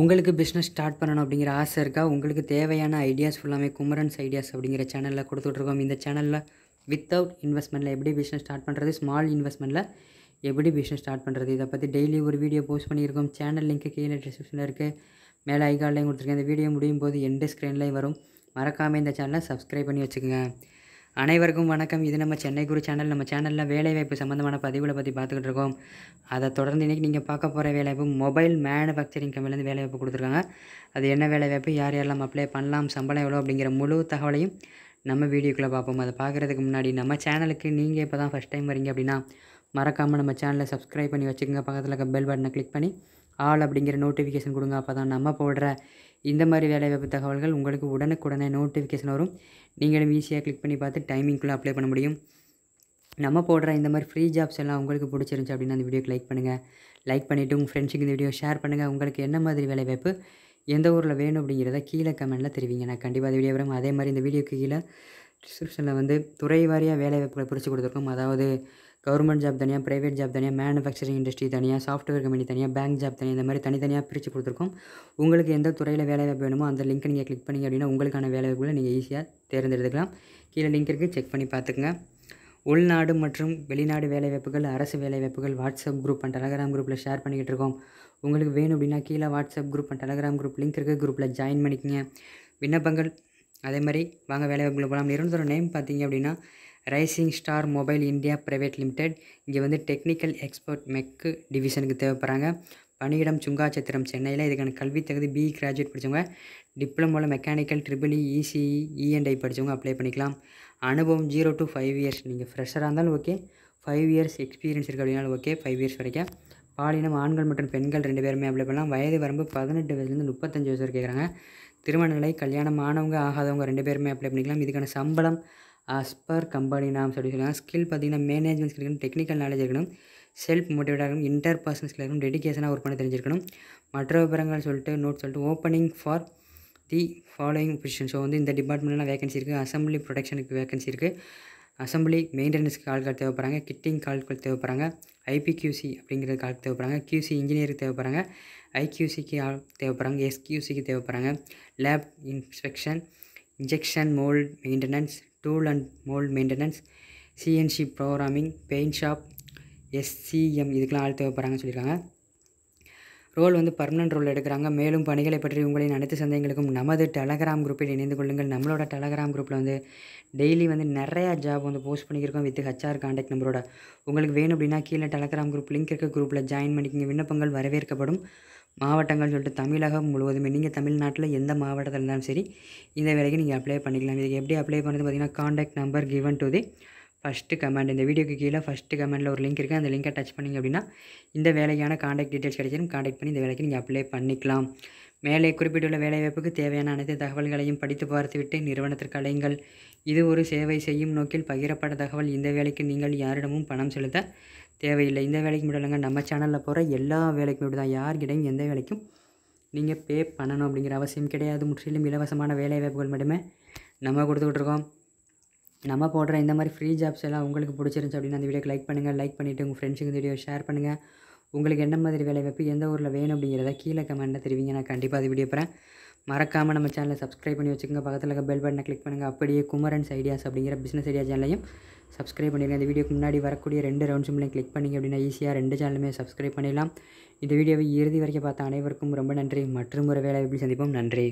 உங்களுக்கு business start பண்ணணும் அப்படிங்கிற ஆசை இருக்கா உங்களுக்கு தேவையான ஐடியாஸ் ஃபுல்லாமே குமரன்ஸ் ஐடியாஸ் அப்படிங்கிற சேனலில் கொடுத்துட்ருக்கோம் இந்த சேனலில் வித்தவுட் இன்வெஸ்ட்மெண்ட்டில் எப்படி பிஸ்னஸ் ஸ்டார்ட் பண்ணுறது ஸ்மால் இன்வெஸ்ட்மெண்ட்டில் எப்படி பிஸ்னஸ் ஸ்டார்ட் பண்ணுறது இதை பற்றி டெய்லி ஒரு வீடியோ போஸ்ட் பண்ணியிருக்கோம் சேனல் லிங்க்கு கீழே டிஸ்கிரிப்ஷனில் இருக்குது மேலே ஐகார்ட்லையும் கொடுத்துருக்கேன் இந்த வீடியோ முடியும் போது எண்டு ஸ்க்ரீன்லேயும் வரும் மறக்காமல் இந்த சேனலை சப்ஸ்கிரைப் பண்ணி வச்சுக்கோங்க அனைவருக்கும் வணக்கம் இது நம்ம சென்னை குரு சேனல் நம்ம சேனலில் வேலைவாய்ப்பு சம்மந்தமான பதிவுகளை பற்றி பார்த்துக்கிட்டு இருக்கோம் அதை தொடர்ந்து இன்றைக்கி நீங்கள் பார்க்க போகிற வேலைவாய்ப்பு மொபைல் மேனுஃபேக்சரிங் கம்பெனிலேருந்து வேலைவாய்ப்பு கொடுத்துருக்காங்க அது என்ன வேலைவாய்ப்பு யார் யாரெல்லாம் அப்ளை பண்ணலாம் சம்பளம் எவ்வளோ அப்படிங்கிற முழு தகவலையும் நம்ம வீடியோக்குள்ளே பார்ப்போம் அதை பார்க்குறதுக்கு முன்னாடி நம்ம சேனலுக்கு நீங்கள் இப்போ தான் ஃபஸ்ட் டைம் வரீங்க அப்படின்னா மறக்காமல் நம்ம சேனலை சப்ஸ்கிரைப் பண்ணி வச்சுக்கோங்க பக்கத்தில் இருக்க பெல் பட்டனை கிளிக் பண்ணி ஆள் அப்படிங்கிற நோட்டிஃபிகேஷன் கொடுங்க அப்போ தான் நம்ம போடுற இந்த மாதிரி வேலைவாய்ப்பு தகவல்கள் உங்களுக்கு உடனுக்குடனே நோட்டிஃபிகேஷன் வரும் நீங்களும் ஈஸியாக கிளிக் பண்ணி பார்த்து டைமிங்குள்ளே அப்ளை பண்ண முடியும் நம்ம போடுற இந்த மாதிரி ஃப்ரீ ஜாப்ஸ் எல்லாம் உங்களுக்கு பிடிச்சிருந்துச்சி அப்படின்னா அந்த வீடியோக்கு லைக் பண்ணுங்கள் லைக் பண்ணிவிட்டு உங்கள் ஃப்ரெண்ட்ஸுக்கு இந்த வீடியோ ஷேர் பண்ணுங்கள் உங்களுக்கு என்ன மாதிரி வேலைவாய்ப்பு எந்த ஊரில் வேணும் அப்படிங்கிறத கீழே கமெண்ட்டில் தெரிவிங்க நான் கண்டிப்பாக அந்த வீடியோ வரும் அதே மாதிரி இந்த வீடியோக்கு கீழே டிஸ்கிரிப்ஷனில் வந்து துறை வாரியாக வேலைவாய்ப்புகளை பிரித்து கொடுத்துருக்கோம் அதாவது கவர்மெண்ட் ஜாப் தனியாக ப்ரைவேட் ஜாப் தனியாக மேனுஃபேக்சரிங் இண்டஸ்ட்ரி தனியாக சாஃப்ட்வேர் கம்பெனி தனியாக பேங்க் ஜாப் தனியாக இந்த மாதிரி தனித்தனியாக பிரித்து கொடுத்துருக்கோம் உங்களுக்கு எந்த துறையில் வேலைவாய்ப்பு வேணுமோ அந்த லிங்க்கை நீங்கள் கிளிக் பண்ணிங்க அப்படின்னா உங்களுக்கான வேலைவாய்ப்புகளை நீங்கள் ஈஸியாக தேர்ந்தெடுத்துக்கலாம் கீழே லிங்க் இருக்குது செக் பண்ணி பார்த்துக்குங்க உள்நாடு மற்றும் வெளிநாடு வேலைவாய்ப்புகள் அரசு வேலைவாய்ப்புகள் வாட்ஸ்அப் குரூப் அண்ட் டெலகிராம் குரூப்பில் ஷேர் பண்ணிக்கிட்டு இருக்கோம் உங்களுக்கு வேணும் அப்படின்னா கீழே WhatsApp group and Telegram group link இருக்குது குரூப்பில் ஜாயின் பண்ணிக்கோங்க விண்ணப்பங்கள் அதே மாதிரி வாங்க வேலை போகலாம் நிறுவனத்தோட நேம் பார்த்தீங்க அப்படின்னா Rising Star Mobile India Private Limited இங்கே வந்து டெக்னிக்கல் எக்ஸ்பர்ட் மெக்கு டிவிஷனுக்கு தேவைப்படுறாங்க பணியிடம் சுங்காச்சத்திரம் சென்னையில் இதுக்கான கல்வி தகுதி பிஇ கிராஜுவேட் படித்தவங்க டிப்ளமோவில் மெக்கானிக்கல் ட்ரிபிள் இசிஇ இஎன்ஐ படித்தவங்க அப்ளை பண்ணிக்கலாம் அனுபவம் ஜீரோ டு ஃபைவ் இயர்ஸ் நீங்கள் ஃப்ரெஷராக இருந்தாலும் ஓகே ஃபைவ் இயர்ஸ் எக்ஸ்பீரியன்ஸ் இருக்குது அப்படின்னாலும் ஓகே ஃபைவ் இயர்ஸ் வரைக்கும் பாலினம் ஆண்கள் மற்றும் பெண்கள் ரெண்டு பேருமே அப்ளை பண்ணலாம் வயது வரம்பு பதினெட்டு வயசுலேருந்து முப்பத்தஞ்சு வயசு வரைக்கும் கேட்குறாங்க திருமணநிலை கல்யாணம் ஆனவங்க ஆகாதவங்க ரெண்டு பேருமே அப்ளை பண்ணிக்கலாம் இதுக்கான சம்பளம் ஆஸ் பர் கம்பெனி நாம் சொல்லி சொல்லலாம் ஸ்கில் பார்த்திங்கன்னா மேனேஜ்மெண்ட் ஸ்கில் இருக்கணும் டெக்னிக்கல் நாலேஜ் இருக்கணும் செல்ஃப் மோட்டிவேட்டாக இருக்கணும் இன்டர் பர்சனல் ஸ்கில் இருக்கணும் டெடிக்கேஷனாக ஒர்க் பண்ண தெரிஞ்சிருக்கணும் மற்ற விவரங்கள் சொல்லிட்டு நோட் சொல்லிட்டு opening for the following position so வந்து இந்த டிபார்ட்மெண்ட்லாம் வேகன்சி இருக்குது அசம்பிளி ப்ரொடக்ஷனுக்கு வேகன்சி இருக்குது அசம்பிளி மெயின்டெனன்ஸ்க்கு ஆட்கள் தேவைப்படுறாங்க கிட்டிங் ஆட்கள் தேவைப்படுறாங்க ஐபிக்யூசி அப்படிங்கிறதுக்கு ஆள் தேவைப்படுறாங்க கியூசி இன்ஜினியருக்கு தேவைப்படுறாங்க ஐக்யூசிக்கு ஆள் தேவைப்படுறாங்க எஸ்கியூசிக்கு தேவைப்படுறாங்க lab inspection injection mould maintenance tool and mould maintenance CNC programming paint shop SCM இதுக்கெலாம் ஆள் தேவைப்படுறாங்கன்னு சொல்லியிருக்காங்க ரோல் வந்து பர்மனன்ட் ரோல் எடுக்கிறாங்க மேலும் பணிகளை பற்றி உங்களின் அனைத்து சந்தேகங்களுக்கும் நமது டெலகிராம் குரூப்பில் இணைந்து கொள்ளுங்கள் நம்மளோட டெலகிராம் குரூப்பில் வந்து டெய்லி வந்து நிறையா ஜாப் வந்து போஸ்ட் பண்ணியிருக்கோம் வித் ஹச்ஆர் காண்டாக்ட் நம்பரோட உங்களுக்கு வேணும் அப்படின்னா கீழே டெலகிராம் குரூப் லிங்க் இருக்க குரூப்பில் ஜாயின் பண்ணிக்கிங்க விண்ணப்பங்கள் வரவேற்கப்படும் மாவட்டங்கள் சொல்லிட்டு தமிழகம் முழுவதுமே நீங்கள் தமிழ்நாட்டில் எந்த மாவட்டத்தில் இருந்தாலும் சரி இந்த வேலைக்கு நீங்கள் அப்ளை பண்ணிக்கலாம் இதுக்கு எப்படி அப்ளை பண்ணுறது பார்த்திங்கன்னா contact number given to the first comment இந்த வீடியோக்கு கீழே ஃபஸ்ட்டு கமெண்ட்டில் ஒரு லிங்க் இருக்குது அந்த லிங்கை டச் பண்ணிங்க அப்படின்னா இந்த வேலைக்கான காண்டாக்ட் டீட்டெயில்ஸ் கிடைச்சிடும் காண்டாக்ட் பண்ணி இந்த வேலைக்கு நீங்கள் அப்ளை பண்ணிக்கலாம் மேலே குறிப்பிட்டுள்ள வேலைவாய்ப்புக்கு தேவையான அனைத்து தகவல்களையும் படித்து பார்த்துவிட்டு நிறுவனத்திற்கு அலையுங்கள் இது ஒரு சேவை செய்யும் நோக்கில் பகிரப்பட்ட தகவல் இந்த வேலைக்கு நீங்கள் யாரிடமும் பணம் செலுத்த தேவையில்லை இந்த வேலைக்கு மட்டும் இல்லைங்க நம்ம சேனலில் போகிற எல்லா வேலைக்கு மட்டும் தான் யார்கிட்டையும் எந்த வேலைக்கும் நீங்கள் பே பண்ணணும் அப்படிங்கிற அவசியம் கிடையாது முற்றிலும் இலவசமான வேலைவாய்ப்புகள் மட்டுமே நம்ம கொடுத்துக்கிட்டு இருக்கோம் நம்ம போடுற இந்த மாதிரி ஃப்ரீ ஜாப்ஸ் எல்லாம் உங்களுக்கு பிடிச்சிருந்துச்சு அப்படின்னு அந்த வீடியோக்கு லைக் பண்ணுங்கள் லைக் பண்ணிவிட்டு உங்கள் ஃப்ரெண்ட்ஸுக்கு இந்த வீடியோ ஷேர் பண்ணுங்கள் உங்களுக்கு என்ன மாதிரி வேலை வாய்ப்பு எந்த ஊரில் வேணும் அப்படிங்கிறத கீழே கமெண்ட்டில் தெரிவிங்க நான் கண்டிப்பாக அது வீடியோ போகிறேன் மறக்காமல் நம்ம சேனலை சப்ஸ்கிரைப் பண்ணி வச்சுக்கோங்க பக்கத்தில் இருக்க பெல் பட்டனை கிளிக் பண்ணுங்கள் அப்படியே குமரன்ஸ் ஐடியாஸ் அப்படிங்கிற பிஸ்னஸ் ஐடியா சேனலையும் சப்ஸ்கிரைப் பண்ணிடுங்க இந்த வீடியோக்கு முன்னாடி வரக்கூடிய ரெண்டு ரவுண்ட் சிம்லையும் கிளிக் பண்ணிங்க அப்படின்னா ஈஸியாக ரெண்டு சேனலுமே சப்ஸ்கிரைப் பண்ணிடலாம் இந்த வீடியோவை இறுதி வரைக்கும் பார்த்த அனைவருக்கும் ரொம்ப நன்றி மற்றொரு வேலை எப்படி சந்திப்போம் நன்றி